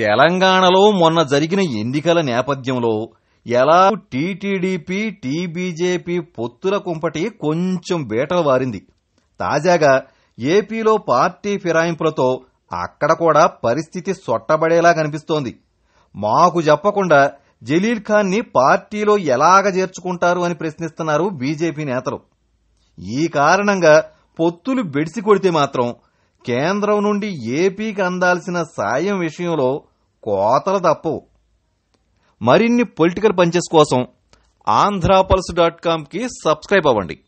తెలంగాణలో మొన్న జరిగిన ఎన్నికల నేపథ్యంలో ఎలా టీటీడీపీ టీబీజేపీ పొత్తుల కుంపటి కొంచెం బేటలు వారింది తాజాగా ఏపీలో పార్టీ ఫిరాయింపులతో అక్కడ కూడా పరిస్థితి సొట్టబడేలా కనిపిస్తోంది మాకు చెప్పకుండా జలీల్ ఖాన్ని పార్టీలో ఎలాగ చేర్చుకుంటారు అని ప్రశ్నిస్తున్నారు బీజేపీ నేతలు ఈ కారణంగా పొత్తులు బెడిసి కొడితే మాత్రం కేంద్రం నుండి ఏపీకి అందాల్సిన సాయం విషయంలో కోతలు తప్పవు మరిన్ని పొలిటికల్ పంచెస్ కోసం ఆంధ్రాపల్స్ డాట్ కామ్కి సబ్స్క్రైబ్ అవ్వండి